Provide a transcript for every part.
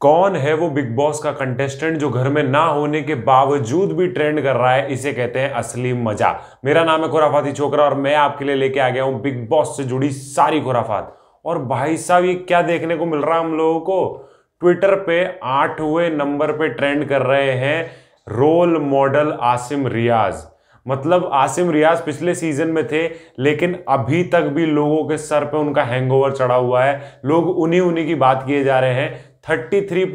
कौन है वो बिग बॉस का कंटेस्टेंट जो घर में ना होने के बावजूद भी ट्रेंड कर रहा है इसे कहते हैं असली मजा मेरा नाम है खुराफाती चोकरा और मैं आपके लिए लेके आ गया हूं बिग बॉस से जुड़ी सारी खुराफात और भाई साहब ये क्या देखने को मिल रहा है हम लोगों को ट्विटर पे आठवें नंबर पे ट्रेंड कर रहे हैं रोल मॉडल आसिम रियाज़ मतलब आसिम रियाज पिछले सीजन में थे लेकिन अभी तक भी लोगों के सर पे उनका हैंगओवर चढ़ा हुआ है लोग उन्हीं उन्हीं की बात किए जा रहे हैं 33.9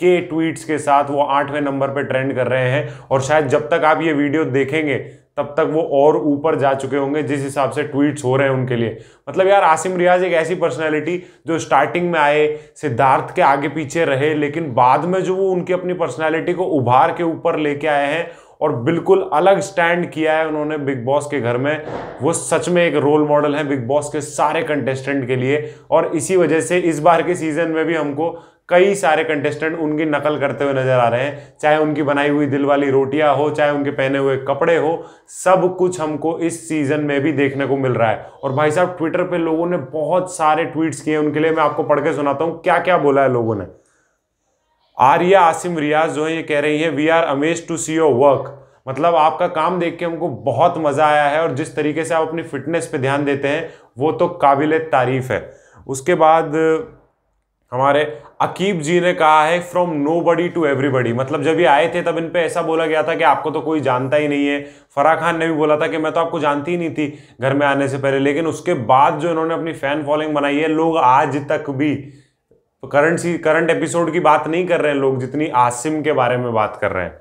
के ट्वीट्स के साथ वो आठवें नंबर पे ट्रेंड कर रहे हैं और शायद जब तक आप ये वीडियो देखेंगे तब तक वो और ऊपर जा चुके होंगे जिस हिसाब से ट्वीट्स हो रहे हैं उनके लिए मतलब यार आसिम रियाज एक ऐसी पर्सनैलिटी जो स्टार्टिंग में आए सिद्धार्थ के आगे पीछे रहे लेकिन बाद में जो वो उनकी अपनी पर्सनैलिटी को उभार के ऊपर लेके आए हैं और बिल्कुल अलग स्टैंड किया है उन्होंने बिग बॉस के घर में वो सच में एक रोल मॉडल है बिग बॉस के सारे कंटेस्टेंट के लिए और इसी वजह से इस बार के सीजन में भी हमको कई सारे कंटेस्टेंट उनकी नकल करते हुए नजर आ रहे हैं चाहे उनकी बनाई हुई दिल वाली रोटियां हो चाहे उनके पहने हुए कपड़े हो सब कुछ हमको इस सीजन में भी देखने को मिल रहा है और भाई साहब ट्विटर पे लोगों ने बहुत सारे ट्वीट्स किए उनके लिए मैं आपको पढ़ के सुनाता हूँ क्या क्या बोला है लोगों ने आर्या आसिम रियाज जो है ये कह रही है we are amaze to see your work मतलब आपका काम देख के हमको बहुत मज़ा आया है और जिस तरीके से आप अपनी फिटनेस पे ध्यान देते हैं वो तो काबिल तारीफ़ है उसके बाद हमारे अकीब जी ने कहा है from nobody to everybody मतलब जब ये आए थे तब इन पर ऐसा बोला गया था कि आपको तो कोई जानता ही नहीं है फराह खान ने भी बोला था कि मैं तो आपको जानती ही नहीं थी घर में आने से पहले लेकिन उसके बाद जो इन्होंने अपनी फ़ैन फॉलोइंग बनाई है लोग आज तक भी तो करंट सी करंट एपिसोड की बात नहीं कर रहे हैं लोग जितनी आसिम के बारे में बात कर रहे हैं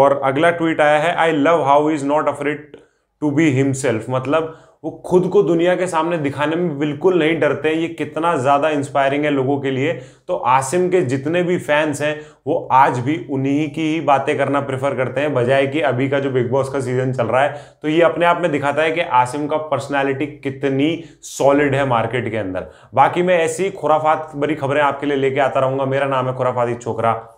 और अगला ट्वीट आया है I love how is not afraid to be himself मतलब वो खुद को दुनिया के सामने दिखाने में बिल्कुल नहीं डरते ये कितना ज़्यादा इंस्पायरिंग है लोगों के लिए तो आसिम के जितने भी फैंस हैं वो आज भी उन्हीं की ही बातें करना प्रेफर करते हैं बजाय कि अभी का जो बिग बॉस का सीज़न चल रहा है तो ये अपने आप में दिखाता है कि आसिम का पर्सनैलिटी कितनी सॉलिड है मार्केट के अंदर बाकी मैं ऐसी खुराफात बड़ी खबरें आपके लिए लेके आता रहूँगा मेरा नाम है खुराफाती छोकरा